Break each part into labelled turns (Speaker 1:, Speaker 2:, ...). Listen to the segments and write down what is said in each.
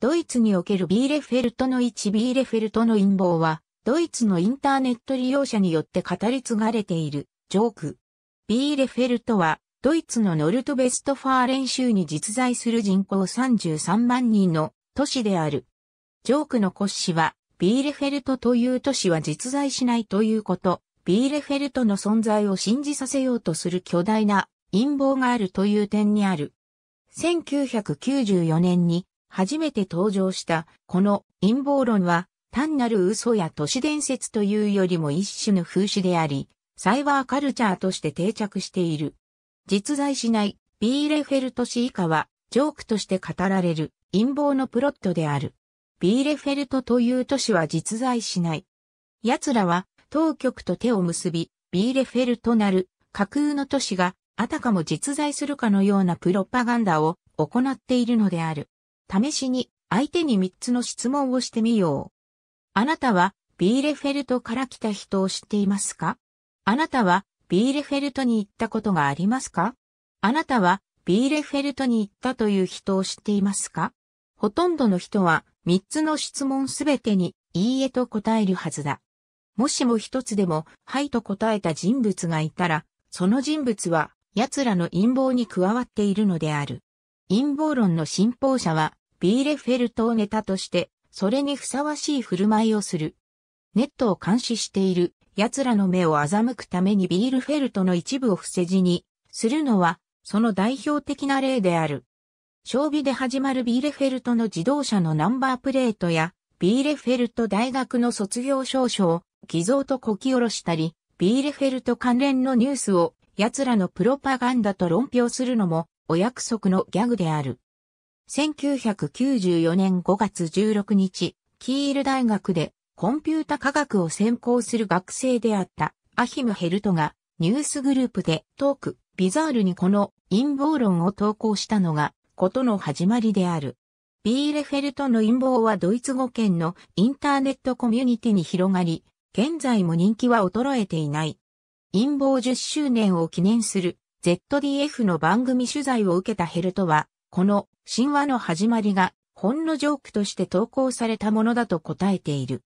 Speaker 1: ドイツにおけるビーレフェルトの1ビーレフェルトの陰謀は、ドイツのインターネット利用者によって語り継がれている、ジョーク。ビーレフェルトは、ドイツのノルトベストファーレン州に実在する人口33万人の都市である。ジョークの骨子は、ビーレフェルトという都市は実在しないということ、ビーレフェルトの存在を信じさせようとする巨大な陰謀があるという点にある。1994年に初めて登場した、この陰謀論は、単なる嘘や都市伝説というよりも一種の風刺であり、サイバーカルチャーとして定着している。実在しないビーレフェルト氏以下は、ジョークとして語られる陰謀のプロットである。ビーレフェルトという都市は実在しない。奴らは当局と手を結び、ビーレフェルトなる架空の都市があたかも実在するかのようなプロパガンダを行っているのである。試しに相手に3つの質問をしてみよう。あなたはビーレフェルトから来た人を知っていますかあなたはビーレフェルトに行ったことがありますかあなたはビーレフェルトに行ったという人を知っていますかほとんどの人は3つの質問すべてにいいえと答えるはずだ。もしも一つでもはいと答えた人物がいたら、その人物は奴らの陰謀に加わっているのである。陰謀論の信奉者は、ビーレフェルトをネタとして、それにふさわしい振る舞いをする。ネットを監視している奴らの目を欺くためにビールフェルトの一部を伏せ字にするのは、その代表的な例である。将棋で始まるビーレフェルトの自動車のナンバープレートや、ビーレフェルト大学の卒業証書を偽造とこき下ろしたり、ビーレフェルト関連のニュースを奴らのプロパガンダと論評するのもお約束のギャグである。1994年5月16日、キール大学でコンピュータ科学を専攻する学生であったアヒム・ヘルトがニュースグループでトーク、ビザールにこの陰謀論を投稿したのがことの始まりである。ビーレフェルトの陰謀はドイツ語圏のインターネットコミュニティに広がり、現在も人気は衰えていない。陰謀10周年を記念する ZDF の番組取材を受けたヘルトは、この神話の始まりがほんのジョークとして投稿されたものだと答えている。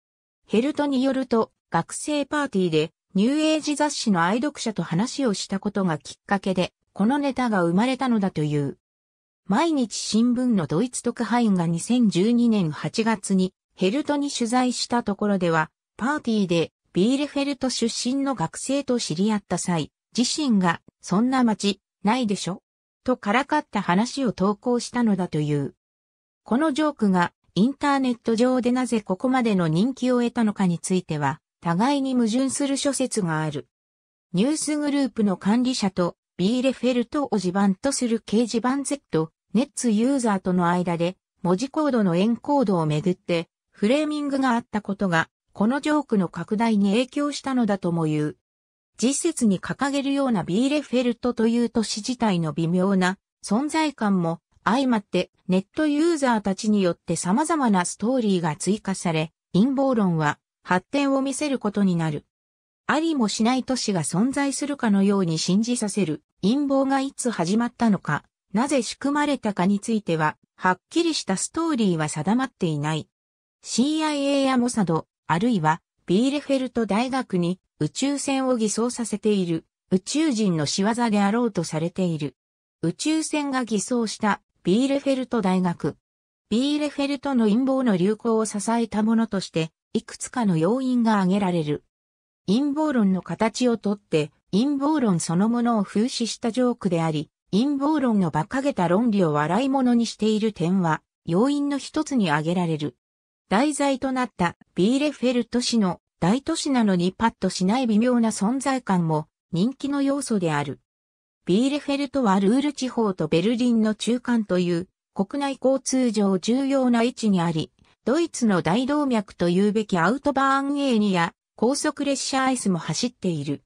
Speaker 1: ヘルトによると、学生パーティーでニューエイジ雑誌の愛読者と話をしたことがきっかけで、このネタが生まれたのだという。毎日新聞のドイツ特派員が2012年8月にヘルトに取材したところでは、パーティーでビーレフェルト出身の学生と知り合った際、自身がそんな街、ないでしょとからかった話を投稿したのだという。このジョークがインターネット上でなぜここまでの人気を得たのかについては、互いに矛盾する諸説がある。ニュースグループの管理者とビーレフェルトを地盤とする掲示板 Z、ネッツユーザーとの間で文字コードのエンコードをめぐってフレーミングがあったことが、このジョークの拡大に影響したのだとも言う。実説に掲げるようなビーレフェルトという都市自体の微妙な存在感も相まってネットユーザーたちによって様々なストーリーが追加され、陰謀論は発展を見せることになる。ありもしない都市が存在するかのように信じさせる陰謀がいつ始まったのか、なぜ仕組まれたかについては、はっきりしたストーリーは定まっていない。CIA やモサド、あるいはビーレフェルト大学に宇宙船を偽装させている宇宙人の仕業であろうとされている。宇宙船が偽装したビーレフェルト大学。ビーレフェルトの陰謀の流行を支えたものとして、いくつかの要因が挙げられる。陰謀論の形をとって、陰謀論そのものを風刺したジョークであり、陰謀論の馬鹿げた論理を笑い物にしている点は、要因の一つに挙げられる。題材となったビーレフェルト氏の大都市なのにパッとしない微妙な存在感も人気の要素である。ビーレフェルトはルール地方とベルリンの中間という国内交通上重要な位置にあり、ドイツの大動脈というべきアウトバーンエーニや高速列車アイスも走っている。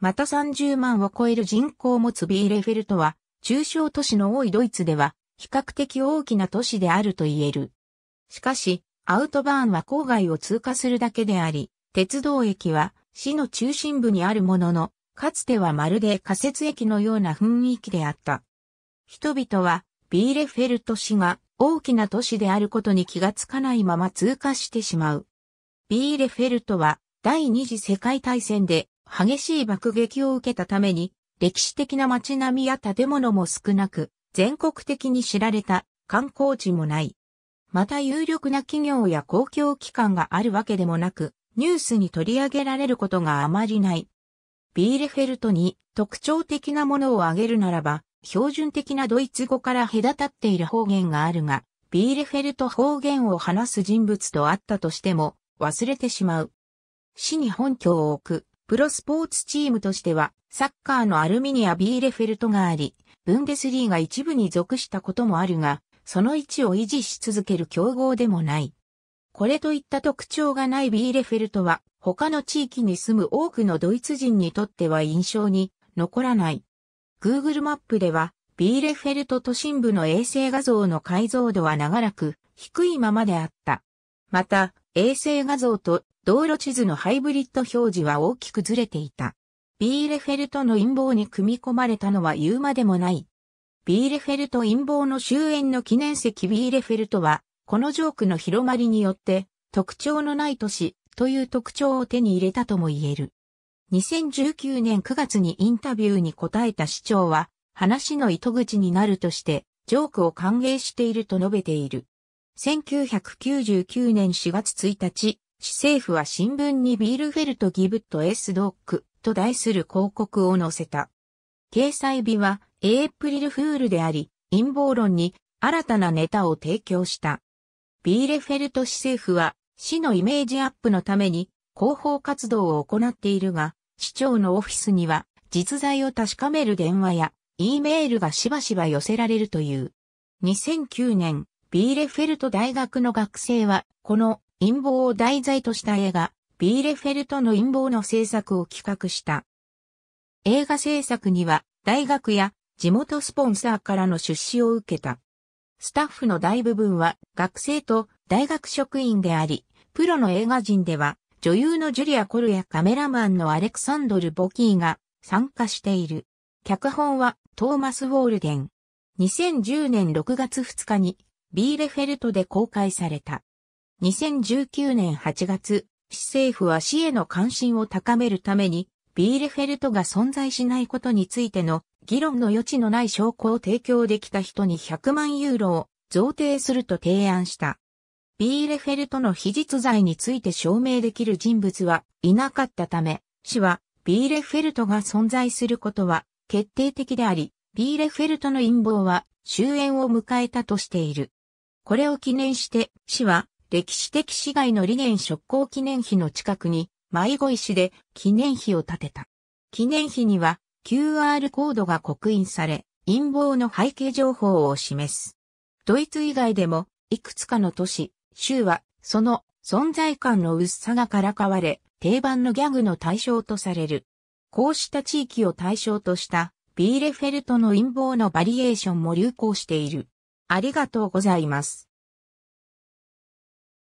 Speaker 1: また30万を超える人口を持つビーレフェルトは、中小都市の多いドイツでは、比較的大きな都市であると言える。しかし、アウトバーンは郊外を通過するだけであり、鉄道駅は市の中心部にあるものの、かつてはまるで仮設駅のような雰囲気であった。人々はビーレフェルト市が大きな都市であることに気がつかないまま通過してしまう。ビーレフェルトは第二次世界大戦で激しい爆撃を受けたために歴史的な街並みや建物も少なく全国的に知られた観光地もない。また有力な企業や公共機関があるわけでもなく、ニュースに取り上げられることがあまりない。ビーレフェルトに特徴的なものを挙げるならば、標準的なドイツ語から隔たっている方言があるが、ビーレフェルト方言を話す人物とあったとしても忘れてしまう。市に本拠を置くプロスポーツチームとしてはサッカーのアルミニア・ビーレフェルトがあり、ブンデスリーが一部に属したこともあるが、その位置を維持し続ける競合でもない。これといった特徴がないビーレフェルトは、他の地域に住む多くのドイツ人にとっては印象に残らない。Google マップでは、ビーレフェルト都心部の衛星画像の解像度は長らく低いままであった。また、衛星画像と道路地図のハイブリッド表示は大きくずれていた。ビーレフェルトの陰謀に組み込まれたのは言うまでもない。ビーレフェルト陰謀の終焉の記念石ビーレフェルトはこのジョークの広まりによって、特徴のない都市という特徴を手に入れたとも言える。2019年9月にインタビューに答えた市長は、話の糸口になるとして、ジョークを歓迎していると述べている。1999年4月1日、市政府は新聞にビールフェルトギブットエスドックと題する広告を載せた。掲載日はエイプリルフールであり、陰謀論に新たなネタを提供した。ビーレフェルト市政府は、市のイメージアップのために、広報活動を行っているが、市長のオフィスには、実在を確かめる電話や、E メールがしばしば寄せられるという。2009年、ビーレフェルト大学の学生は、この陰謀を題材とした映画、ビーレフェルトの陰謀の制作を企画した。映画制作には、大学や地元スポンサーからの出資を受けた。スタッフの大部分は学生と大学職員であり、プロの映画人では女優のジュリア・コルやカメラマンのアレクサンドル・ボキーが参加している。脚本はトーマス・ウォールデン。2010年6月2日にビーレフェルトで公開された。2019年8月、市政府は市への関心を高めるためにビーレフェルトが存在しないことについての議論の余地のない証拠を提供できた人に100万ユーロを贈呈すると提案した。ビーレフェルトの非実在について証明できる人物はいなかったため、市はビーレフェルトが存在することは決定的であり、ビーレフェルトの陰謀は終焉を迎えたとしている。これを記念して、市は歴史的市街の理念職工記念碑の近くに迷子石で記念碑を建てた。記念碑には QR コードが刻印され、陰謀の背景情報を示す。ドイツ以外でも、いくつかの都市、州は、その存在感の薄さがからかわれ、定番のギャグの対象とされる。こうした地域を対象とした、ビーレフェルトの陰謀のバリエーションも流行している。ありがとうございます。